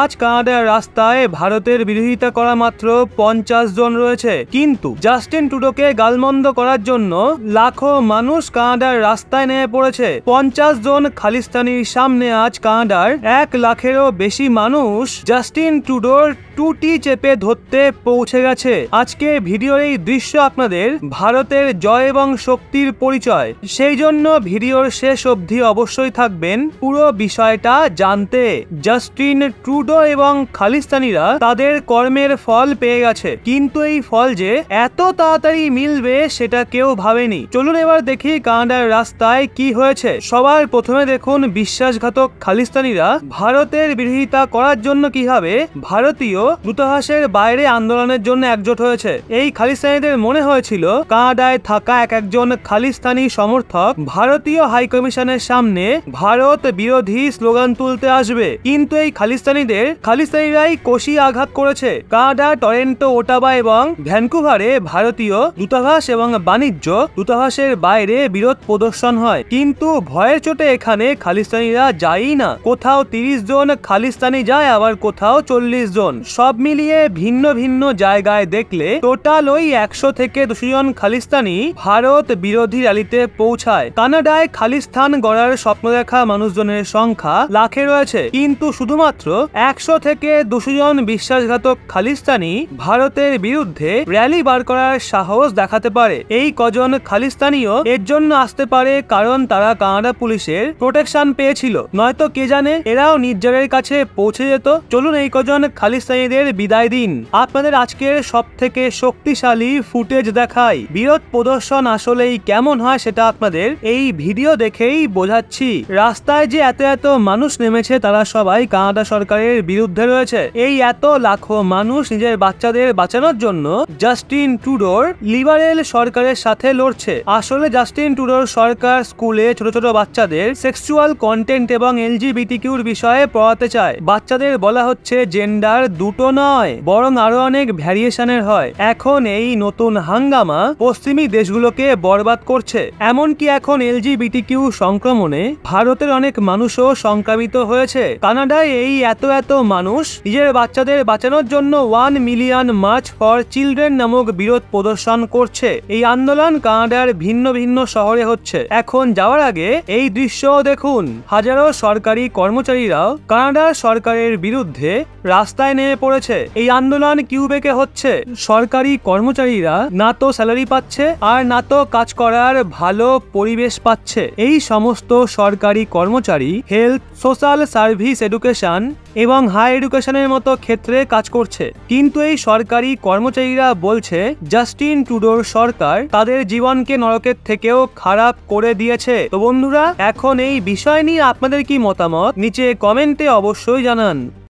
আজ কানাডার রাস্তায় ভারতের বিরোধিতা করা মাত্র পঞ্চাশ জন রয়েছে কিন্তু জাস্টিন টুডোকে গালমন্দ করার জন্য লাখো মানুষ কানাডার রাস্তায় নেমে পড়েছে পঞ্চাশ জন খালিস্তানির সামনে আজ কানাডার এক লাখেরও বেশি মানুষ জাস্টিন টুডোর টুটি চেপে ধরতে পৌঁছে গেছে আজকে ভিডিওর এই দৃশ্য আপনাদের ভারতের জয় এবং শক্তির পরিচয় সেই জন্য ভিডিওর শেষ অবধি অবশ্যই থাকবেন পুরো বিষয়টা জানতে জাস্টিন ট্রুডো এবং খালিস্তানিরা তাদের কর্মের ফল পেয়ে গেছে কিন্তু এই ফল যে এত তাড়াতাড়ি মিলবে সেটা কেউ ভাবেনি চলুন এবার দেখি কানাডার রাস্তায় কি হয়েছে সবার প্রথমে দেখুন বিশ্বাসঘাতক খালিস্তানিরা ভারতের বিরোধিতা করার জন্য কিভাবে ভারতীয় দূতাবাসের বাইরে আন্দোলনের জন্য একজোট হয়েছে এই খালিস্তানিদের মনে হয়েছিল কানাডায় থাকা এক একজন খালিস্তানি সমর্থক ভারতীয় হাইকমিশনের সামনে ভারত বিরোধী স্লোগান তুলতে আসবে কিন্তু এই খালিস্তানিদের খালিস্তানিরাই কষি আঘাত করেছে কানাডা টরেন্টো ওটাবা এবং ভ্যানকুভারে ভারতীয় দূতাবাস এবং বাণিজ্য দূতাবাসের বাইরে বিরোধ প্রদর্শন হয় কিন্তু ভয়ের চোটে এখানে খালিস্তানিরা যায়ই না কোথাও তিরিশ জন খালিস্তানি যায় আবার কোথাও চল্লিশ জন সব মিলিয়ে ভিন্ন ভিন্ন জায়গায় দেখলে টোটাল ওই একশো থেকে দুশো জন খালিস্তানি ভারত বিরোধী র্যালিতে পৌঁছায় কানাডায় খালিস্তান গড়ার স্বপ্ন দেখা মানুষজনের সংখ্যা লাখে রয়েছে কিন্তু শুধুমাত্র একশো থেকে দুশো জন বিশ্বাসঘাতক খালিস্তানি ভারতের বিরুদ্ধে র্যালি বার করার সাহস দেখাতে পারে এই কজন খালিস্তানিও এর জন্য আসতে পারে কারণ তারা কানাডা পুলিশের প্রোটেকশন পেয়েছিল নয়তো কে জানে এরাও নির্জারের কাছে পৌঁছে যেত চলুন এই কজন খালিস্তানি বিদ্রোহীদের বিদায় দিন আপনাদের আজকের সব থেকে শক্তিশালী ফুটেজ দেখাই বিরোধ প্রদর্শন আসলেই কেমন হয় সেটা আপনাদের এই ভিডিও দেখেই বোঝাচ্ছি রাস্তায় যে এত এত মানুষ নেমেছে তারা সবাই কানাডা সরকারের বিরুদ্ধে রয়েছে এই এত লাখো মানুষ নিজের বাচ্চাদের বাঁচানোর জন্য জাস্টিন টুডোর লিবারেল সরকারের সাথে লড়ছে আসলে জাস্টিন টুডোর সরকার স্কুলে ছোট ছোট বাচ্চাদের সেক্সুয়াল কন্টেন্ট এবং এলজিবিটিকিউর বিষয়ে পড়াতে চায় বাচ্চাদের বলা হচ্ছে জেন্ডার দু দুটো নয় বরং আরো অনেক ভ্যারিয়েশনের হয় এখন এই নতুন হাঙ্গামা পশ্চিমী দেশগুলোকে বরবাদ করছে এমনকি এখন এলজিবিটি কিউ সংক্রমণে ভারতের অনেক মানুষও সংক্রামিত হয়েছে কানাডায় এই এত এত মানুষ নিজের বাচ্চাদের বাঁচানোর জন্য one million march for children নামক বিরোধ প্রদর্শন করছে এই আন্দোলন কানাডার ভিন্ন ভিন্ন শহরে হচ্ছে এখন যাওয়ার আগে এই দৃশ্য দেখুন হাজারো সরকারি কর্মচারীরাও কানাডার সরকারের বিরুদ্ধে রাস্তায় নেমে পড়েছে এই আন্দোলন কিউবেকে হচ্ছে সরকারি কর্মচারীরা না তো স্যালারি পাচ্ছে আর না তো কাজ করার ভালো পরিবেশ পাচ্ছে এই সমস্ত সরকারি কর্মচারী হেলথ সোশ্যাল সার্ভিস এডুকেশন এবং হাই এডুকেশনের মতো ক্ষেত্রে কাজ করছে কিন্তু এই সরকারি কর্মচারীরা বলছে জাস্টিন টুডোর সরকার তাদের জীবনকে নরকের থেকেও খারাপ করে দিয়েছে তো বন্ধুরা এখন এই বিষয় নিয়ে আপনাদের কি মতামত নিচে কমেন্টে অবশ্যই জানান